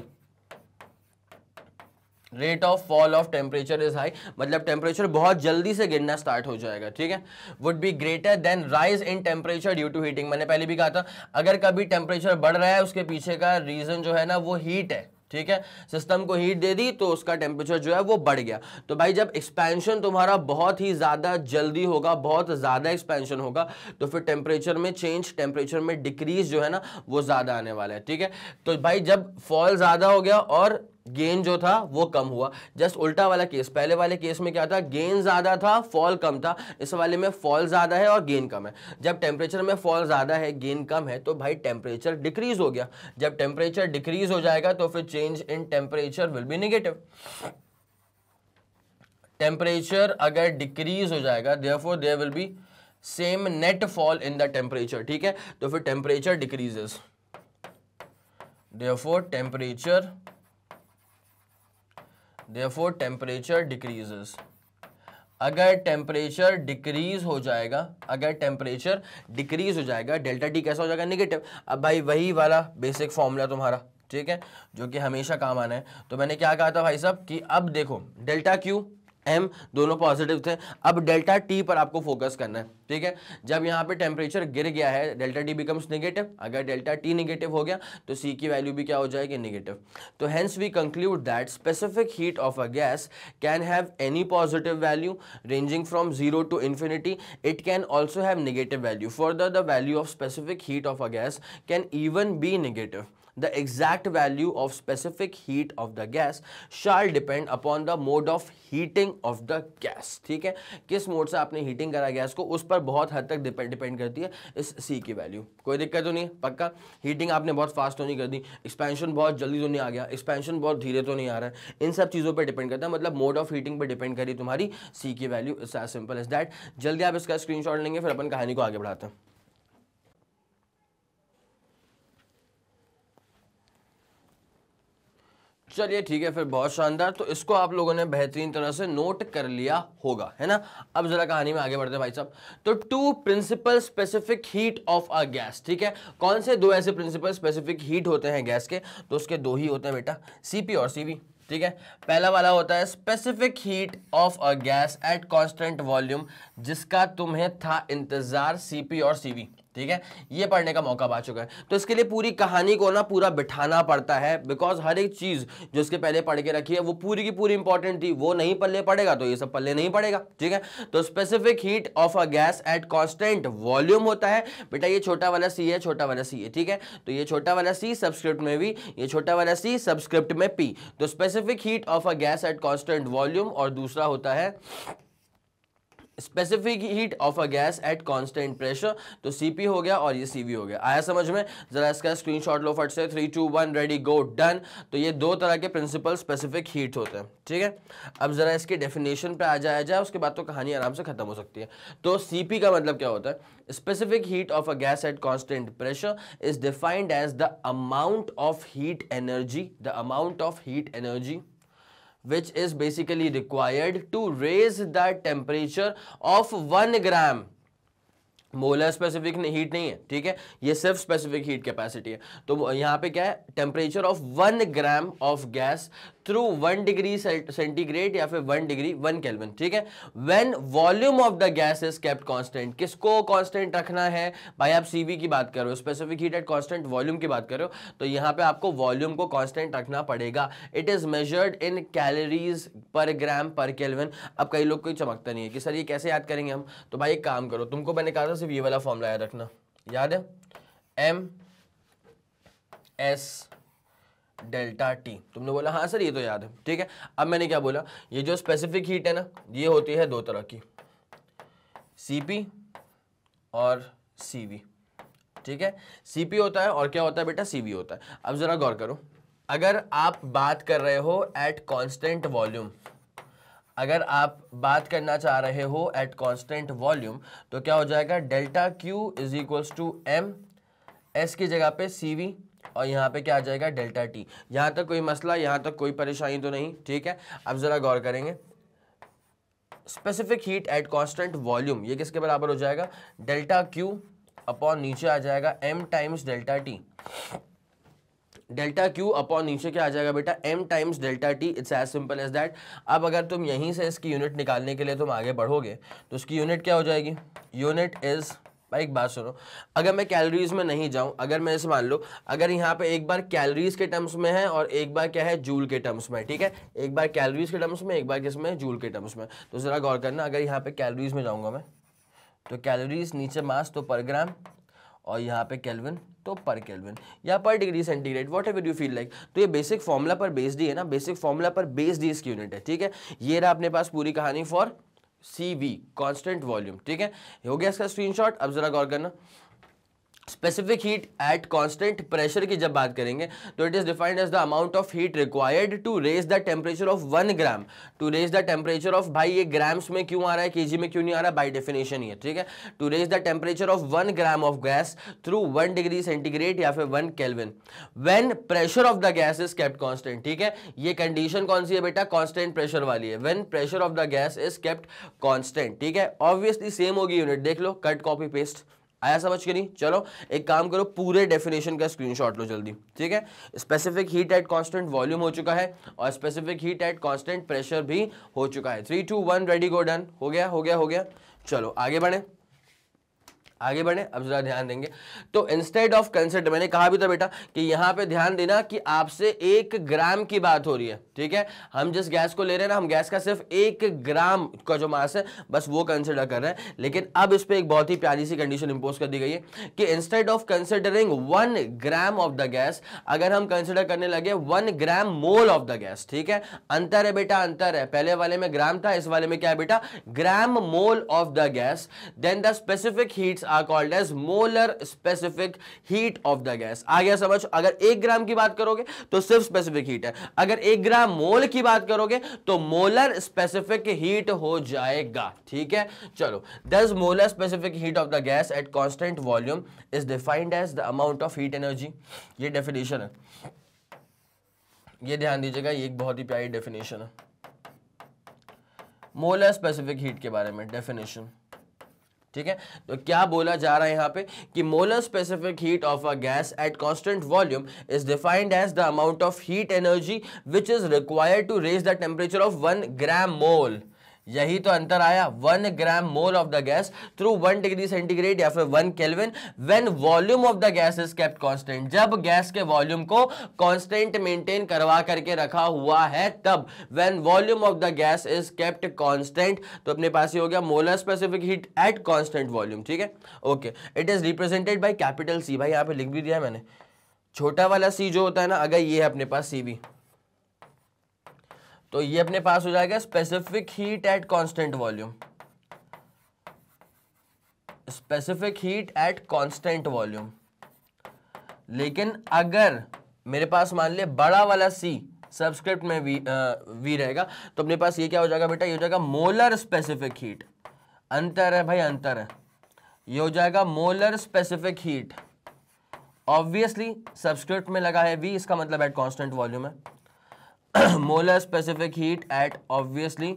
rate of fall of temperature is high मतलब टेम्परेचर बहुत जल्दी से गिरना स्टार्ट हो जाएगा ठीक है would be greater than rise in temperature due to heating मैंने पहले भी कहा था अगर कभी टेम्परेचर बढ़ रहा है उसके पीछे का रीज़न जो है ना वो हीट है ठीक है सिस्टम को हीट दे दी तो उसका टेम्परेचर जो है वो बढ़ गया तो भाई जब एक्सपेंशन तुम्हारा बहुत ही ज़्यादा जल्दी होगा बहुत ज़्यादा एक्सपेंशन होगा तो फिर टेम्परेचर में चेंज टेम्परेचर में डिक्रीज जो है ना वो ज़्यादा आने वाला है ठीक है तो भाई जब फॉल ज़्यादा हो गया और गेन जो था वो कम हुआ जस्ट उल्टा वाला केस पहले वाले केस में क्या था गेन ज़्यादा था फॉल कम था इस वाले में फॉल ज़्यादा है और गेन कम है जब टेम्परेचर में फॉल ज़्यादा है गेन कम है तो भाई टेम्परेचर डिक्रीज हो गया जब टेम्परेचर डिक्रीज हो जाएगा तो फिर change in temperature will be negative temperature अगर डिक्रीज हो जाएगा therefore there will be same net fall in the temperature ठीक है तो फिर temperature decreases therefore temperature therefore temperature decrease अगर टेम्परेचर डिक्रीज हो जाएगा अगर टेम्परेचर डिक्रीज हो जाएगा डेल्टा टी कैसा हो जाएगा निगेटिव अब भाई वही वाला बेसिक फॉर्मूला तुम्हारा ठीक है जो कि हमेशा काम आना है तो मैंने क्या कहा था भाई साहब कि अब देखो डेल्टा क्यू एम दोनों पॉजिटिव थे अब डेल्टा टी पर आपको फोकस करना है ठीक है जब यहाँ पे टेम्परेचर गिर गया है डेल्टा टी बिकम्स नेगेटिव अगर डेल्टा टी नेगेटिव हो गया तो सी की वैल्यू भी क्या हो जाएगी नेगेटिव तो hence we conclude that specific heat of a gas can have any positive value ranging from zero to infinity it can also have negative value for the value of specific heat of a gas can even be negative the exact value of specific heat of the gas shall depend upon the mode of heating of the gas ठीक है किस mode से आपने heating करा gas को उस पर बहुत हद तक डिपेंड डिपेंड करती है इस सी की वैल्यू कोई दिक्कत तो नहीं पक्का हीटिंग आपने बहुत फास्ट तो नहीं कर दी एक्सपेंशन बहुत जल्दी तो नहीं आ गया एक्सपेंशन बहुत धीरे तो नहीं आ रहा है इन सब चीज़ों पर डिपेंड करता है मतलब मोड ऑफ हीटिंग पर डिपेंड करी तुम्हारी सी की value is as simple as that जल्दी आप इसका स्क्रीनशॉट लेंगे फिर अपन कहानी को आगे बढ़ाते हैं चलिए ठीक है फिर बहुत शानदार तो इसको आप लोगों ने बेहतरीन तरह से नोट कर लिया होगा है ना अब जरा कहानी में आगे बढ़ते हैं भाई साहब तो two principal specific heat of a gas ठीक है कौन से दो ऐसे प्रिंसिपल स्पेसिफिक हीट होते हैं गैस के तो उसके दो ही होते हैं बेटा सीपी और सीवी ठीक है पहला वाला होता है specific heat of a gas at constant volume जिसका तुम्हें था इंतजार सीपी और सीवी ठीक है ये पढ़ने का मौका पा चुका है तो इसके लिए पूरी कहानी को ना पूरा बिठाना पड़ता है बिकॉज हर एक चीज़ जो इसके पहले पढ़ के रखी है वो पूरी की पूरी इंपॉर्टेंट थी वो नहीं पल्ले पड़ेगा तो ये सब पल्ले नहीं पड़ेगा ठीक है तो specific heat of a gas at constant volume होता है बेटा ये छोटा वाला सी है छोटा वाला सी है ठीक है तो ये छोटा वाला सी सब्सक्रिप्ट में भी ये छोटा वाला सी सब्सक्रिप्ट में पी तो specific heat of a gas at constant volume और दूसरा होता है specific heat of a gas at constant pressure तो सीपी हो गया और ये सीवी हो गया आया समझ में जरा इसका स्क्रीनशॉट लो फट से three two one ready go done तो ये दो तरह के प्रिंसिपल स्पेसिफिक हीट होते हैं ठीक है अब जरा इसके डेफिनेशन पे आ जाया जाए उसके बाद तो कहानी आराम से खत्म हो सकती है तो सी का मतलब क्या होता है specific heat of a gas at constant pressure is defined as the amount of heat energy the amount of heat energy which is basically required to raise the temperature of 1 gram molar specific heat नहीं है ठीक है ये सिर्फ specific heat capacity है तो यहाँ पे क्या है temperature of one gram of gas through one degree centigrade या फिर वन डिग्री वन केल्विन ठीक है when volume of the gas is kept constant किसको कांस्टेंट रखना है भाई आप सीवी की बात करो specific heat at constant volume की बात करो तो यहाँ पे आपको वॉल्यूम को कांस्टेंट रखना पड़ेगा it is measured in calories per gram पर केल्विन अब कई लोग कोई चमकता नहीं है कि सर ये कैसे याद करेंगे हम तो भाई एक काम करो तुमको मैंने कहा था सिर्फ ये वाला फॉर्मला याद रखना याद है एम एस डेल्टा टी तुमने बोला हाँ सर ये तो याद है ठीक है अब मैंने क्या बोला ये जो स्पेसिफिक हीट है ना ये होती है दो तरह की सी और सी ठीक है सी होता है और क्या होता है बेटा सी होता है अब जरा गौर करो अगर आप बात कर रहे हो एट कांस्टेंट वॉल्यूम अगर आप बात करना चाह रहे हो एट कांस्टेंट वॉल्यूम तो क्या हो जाएगा delta Q is equals to M S की जगह पे सी वी और यहाँ पे क्या आ जाएगा डेल्टा टी यहाँ तक कोई मसला यहाँ तक कोई परेशानी तो नहीं ठीक है अब ज़रा गौर करेंगे specific heat at constant volume ये किसके बराबर हो जाएगा डेल्टा क्यू अपॉन नीचे आ जाएगा M times delta T delta Q upon नीचे क्या आ जाएगा बेटा M times delta T it's as simple as that अब अगर तुम यहीं से इसकी यूनिट निकालने के लिए तुम आगे बढ़ोगे तो उसकी यूनिट क्या हो जाएगी यूनिट इज़ भाई एक बात सुनो अगर मैं कैलोरीज में नहीं जाऊं अगर मैं इसे मान लो अगर यहाँ पे एक बार कैलोरीज के टर्म्स में है और एक बार क्या है जूल के टर्म्स में ठीक है एक बार कैलोरीज के टर्म्स में एक बार किसमें जूल के टर्म्स में तो ज़रा गौर करना अगर यहाँ पे कैलोरीज में जाऊँगा मैं तो कैलोरीज नीचे मास तो पर ग्राम और यहाँ पे कैलविन तो पर कैलविन या पर degree centigrade whatever you feel like तो ये बेसिक फॉर्मूला पर बेस्ड ही है ना बेसिक फॉर्मूला पर बेस्ड ही इसकी यूनिट है ठीक है ये रहा अपने पास पूरी कहानी for C V constant volume ठीक है हो गया इसका स्क्रीनशॉट अब जरा गौर करना specific heat at constant pressure की जब बात करेंगे तो it is defined as the amount of heat required to raise the temperature of one gram to raise the temperature of भाई ये ग्राम्स में क्यों आ रहा है के में क्यों नहीं आ रहा बाय डेफिनेशन ही है ठीक है to raise the temperature of one gram of gas through one degree centigrade या फिर one kelvin when pressure of the gas is kept constant ठीक है ये कंडीशन कौन सी है बेटा कॉन्स्टेंट प्रेशर वाली है when pressure of the gas is kept constant ठीक है ऑब्वियसली सेम होगी यूनिट देख लो कट कॉपी पेस्ट आया समझ के नहीं चलो एक काम करो पूरे डेफिनेशन का स्क्रीनशॉट लो जल्दी ठीक है specific heat at constant volume हो चुका है और specific heat at constant pressure भी हो चुका है three two one ready go done हो गया हो गया हो गया चलो आगे बढ़े आगे बढ़े अब जरा ध्यान देंगे तो इंस्टेड ऑफ कंसेंट मैंने कहा भी था बेटा कि यहां पे ध्यान देना कि आपसे एक ग्राम की बात हो रही है ठीक है हम जिस गैस को ले रहे हैं ना हम गैस का सिर्फ एक ग्राम का जो मास है बस वो कंसिडर कर रहे हैं लेकिन अब इस पर एक बहुत ही प्यारी सी कंडीशन इंपोज कर दी गई है कि instead of considering one gram of the gas अगर हम कंसिडर करने लगे one gram mole of the gas ठीक है अंतर है बेटा अंतर है पहले वाले में ग्राम था इस वाले में क्या है बेटा gram mole of the gas then the specific heats are called as molar specific heat of the gas आ गया समझ अगर एक ग्राम की बात करोगे तो सिर्फ स्पेसिफिक हीट है अगर एक ग्राम मोल की बात करोगे तो मोलर स्पेसिफिक हीट हो जाएगा ठीक है चलो thus molar specific heat of the gas at constant volume is defined as the amount of heat energy ये डेफिनेशन है ये ध्यान दीजिएगा ये एक बहुत ही प्यारी डेफिनेशन है मोलर स्पेसिफिक हीट के बारे में डेफिनेशन ठीक है तो क्या बोला जा रहा है यहाँ पे कि molar specific heat of a gas at constant volume is defined as the amount of heat energy which is required to raise the temperature of one gram mole यही तो अंतर आया one gram mole of the gas through one degree centigrade या फिर one kelvin when volume of the gas is kept constant जब gas के volume को constant maintain करवा करके रखा हुआ है तब when volume of the gas is kept constant तो अपने पास ये हो गया molar specific heat at constant volume ठीक है okay it is represented by capital C भाई यहाँ पे लिख भी दिया मैंने छोटा वाला सी जो होता है ना अगर ये है अपने पास सी भी तो ये अपने पास हो जाएगा specific heat at constant volume specific heat at constant volume लेकिन अगर मेरे पास मान लिया बड़ा वाला सी सबस्क्रिप्ट में वी आ, वी रहेगा तो अपने पास ये क्या हो जाएगा बेटा ये हो जाएगा मोलर स्पेसिफिक हीट अंतर है भाई अंतर है ये हो जाएगा molar specific heat obviously subscript में लगा है वी इसका मतलब एट कॉन्स्टेंट वॉल्यूम है molar specific heat at obviously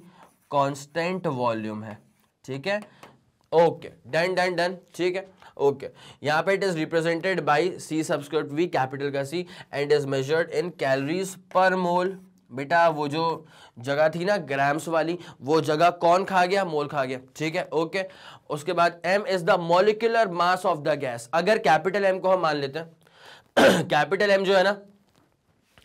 constant volume है ठीक है ओके डन डन डन ठीक है ओके यहाँ पे it is represented by C subscript V capital का C and is measured in calories per mole बेटा वो जो जगह थी ना ग्राम्स वाली वो जगह कौन खा गया मोल खा गया ठीक है ओके उसके बाद M is the molecular mass of the gas अगर कैपिटल एम को हम मान लेते हैं कैपिटल *clears throat* एम जो है ना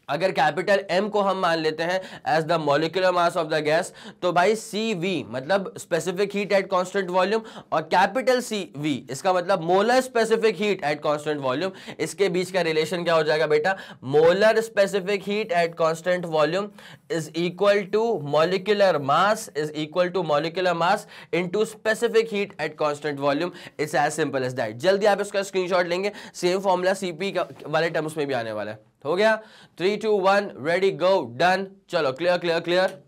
अगर कैपिटल एम को हम मान लेते हैं as the molecular mass of the gas तो भाई सी वी मतलब specific heat at constant volume और कैपिटल सी वी इसका मतलब molar specific heat at constant volume इसके बीच का रिलेशन क्या हो जाएगा बेटा molar specific heat at constant volume is equal to molecular mass is equal to molecular mass in specific heat at constant volume is as simple as that जल्दी आप इसका स्क्रीनशॉट लेंगे सेम फॉर्मूला सीपी वाले terms में भी आने वाला है हो गया three two one ready go done चलो क्लियर क्लियर क्लियर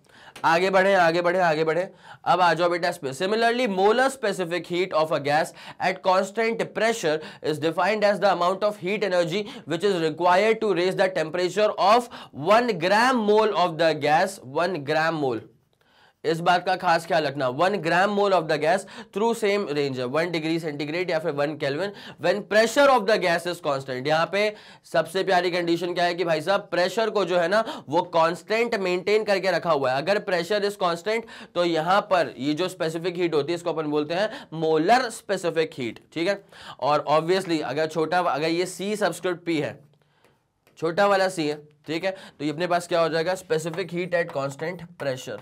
आगे बढ़े आगे बढ़े आगे बढ़े अब आ जाओ बेटा similarly molar specific heat of a gas at constant pressure is defined as the amount of heat energy which is required to raise the temperature of one gram mole of the gas one gram mole इस बात का खास ख्याल रखना one gram mole of the gas through same range है one degree centigrade या फिर one kelvin when pressure of the gas is constant यहाँ पे सबसे प्यारी कंडीशन क्या है कि भाई साहब प्रेशर को जो है ना वो कांस्टेंट मेंटेन करके रखा हुआ है अगर प्रेशर इज कांस्टेंट तो यहाँ पर ये जो स्पेसिफिक हीट होती है इसको अपन बोलते हैं मोलर स्पेसिफिक हीट ठीक है और ऑब्वियसली अगर छोटा अगर ये सी सब्सक्रिप्ट पी है छोटा वाला सी है ठीक है तो ये अपने पास क्या हो जाएगा specific heat at constant pressure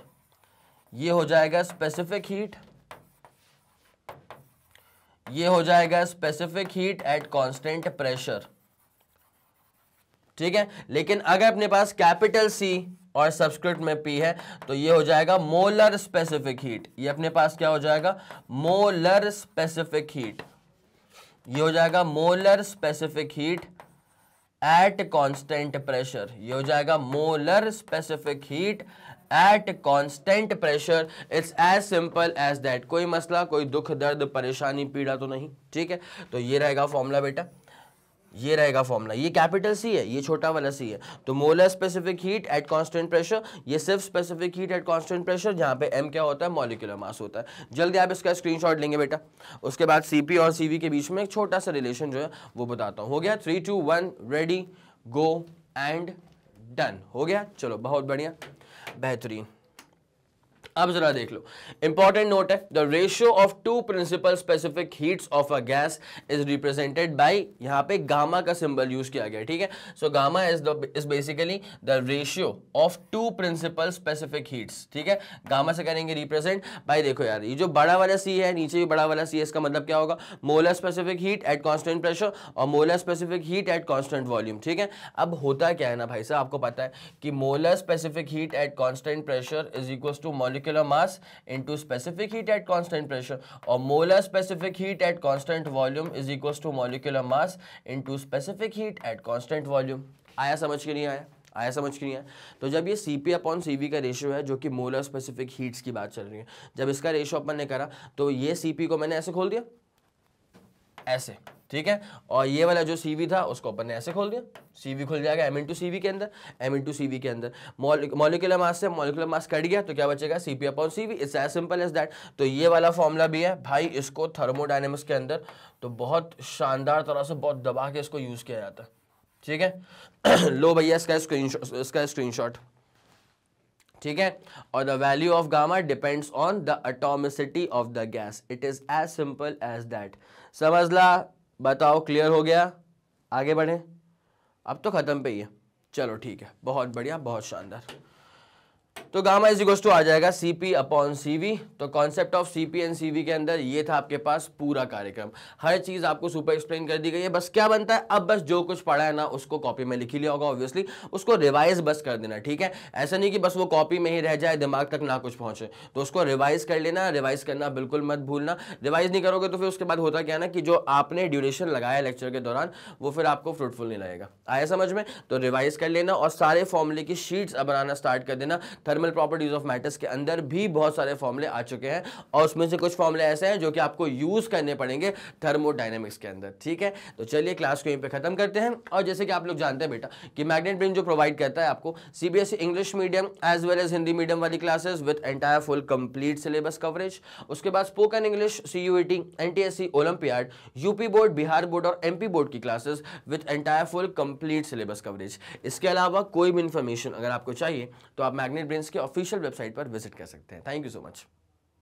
ये हो जाएगा स्पेसिफिक हीट ये हो जाएगा specific heat at constant pressure ठीक है लेकिन अगर अपने पास कैपिटल सी और सब्सक्रिप्ट में पी है तो ये हो जाएगा मोलर स्पेसिफिक हीट ये अपने पास क्या हो जाएगा मोलर स्पेसिफिक हीट ये हो जाएगा molar specific heat at constant pressure ये हो जाएगा molar specific heat at constant pressure it's as simple as that कोई मसला कोई दुख दर्द परेशानी पीड़ा तो नहीं ठीक है तो ये रहेगा फॉर्मूला बेटा ये रहेगा फॉर्मूला ये कैपिटल सी है ये छोटा वाला सी है तो molar specific heat at constant pressure ये सिर्फ specific heat at constant pressure जहाँ पे एम क्या होता है मॉलिकुलर मास होता है जल्दी आप इसका स्क्रीनशॉट लेंगे बेटा उसके बाद सीपी और सीवी के बीच में एक छोटा सा रिलेशन जो है वो बताता हूँ हो गया three two one ready go and done हो गया चलो बहुत बढ़िया battery अब जरा देख लो इंपॉर्टेंट नोट है the ratio of two principal specific heats of a gas is represented by यहां पे गामा का सिंबल यूज किया गया ठीक है so gamma is the is basically the ratio of two principal specific heats ठीक है गामा से करेंगे रिप्रेजेंट भाई देखो यार ये जो बड़ा वाला सी है नीचे भी बड़ा वाला सी है इसका मतलब क्या होगा molar specific heat at constant pressure और molar specific heat at constant volume ठीक है अब होता क्या है ना भाई साहब आपको पता है कि molar specific heat at constant pressure is equal to molecular mass into specific heat at constant pressure और molar specific heat at constant volume is equal to molecular mass into specific heat at constant volume आया समझ के नहीं आया आया समझ क्यों नहीं है तो जब ये C P upon C V का रेशियो है जो कि मोलर स्पेसिफिक हीट्स की बात चल रही है जब इसका रेशियो अपन ने करा तो ये सी पी को मैंने ऐसे खोल दिया ऐसे ठीक है और ये वाला जो सी था उसको अपन ने ऐसे खोल दिया सी खुल जाएगा एम इन टू के अंदर एम इन टू के अंदर मोलिकुलर मास से मोलिकुलर मास कट गया तो क्या बचेगा C P upon C V it's as simple as that तो ये वाला फॉर्मूला भी है भाई इसको थर्मोडाइनमिक्स के अंदर तो बहुत शानदार तरह से बहुत दबा के इसको यूज़ किया जाता है ठीक है *clears throat* लो भैया इसका स्क्रीन इसका स्क्रीन ठीक है और the value of gamma depends on the atomicity of the gas it is as simple as that समझ ला बताओ क्लियर हो गया आगे बढ़े अब तो ख़त्म पे ही है चलो ठीक है बहुत बढ़िया बहुत शानदार तो गामा इज इक्वल टू आ जाएगा सी पी अपॉन सीवी तो concept of C P and C V के अंदर ये था आपके पास पूरा कार्यक्रम हर चीज़ आपको सुपर एक्सप्लेन कर दी गई है बस क्या बनता है अब बस जो कुछ पढ़ा है ना उसको कॉपी में लिखी लिया होगा ऑब्वियसली उसको रिवाइज बस कर देना ठीक है ऐसा नहीं कि बस वो कॉपी में ही रह जाए दिमाग तक ना कुछ पहुंचे तो उसको रिवाइज कर लेना रिवाइज करना बिल्कुल मत भूलना रिवाइज नहीं करोगे तो फिर उसके बाद होता क्या ना कि जो आपने ड्यूरेशन लगाया लेक्चर के दौरान वो फिर आपको फ्रूटफुल नहीं लगेगा आया समझ में तो रिवाइज कर लेना और सारे फॉर्मूले की शीट्स बनाना स्टार्ट कर देना थर्मल प्रॉपर्टीज ऑफ मैटर्स के अंदर भी बहुत सारे फॉर्मूले आ चुके हैं और उसमें से कुछ फॉर्मूले ऐसे हैं जो कि आपको यूज करने पड़ेंगे थर्मोडाइनमिक्स के अंदर ठीक है तो चलिए क्लास को यहीं पर खत्म करते हैं और जैसे कि आप लोग जानते हैं बेटा कि मैग्नेट ब्रेन जो प्रोवाइड करता है आपको CBSE English medium as well as Hindi medium वाली classes with entire full complete syllabus coverage उसके बाद spoken English C U NTSC olympiad UP board Bihar board और एमपी बोर्ड की classes with entire full complete syllabus coverage इसके अलावा कोई भी information अगर आपको चाहिए तो आप मैग्नेट प्रिंस के ऑफिशियल वेबसाइट पर विजिट कर सकते हैं थैंक यू सो मच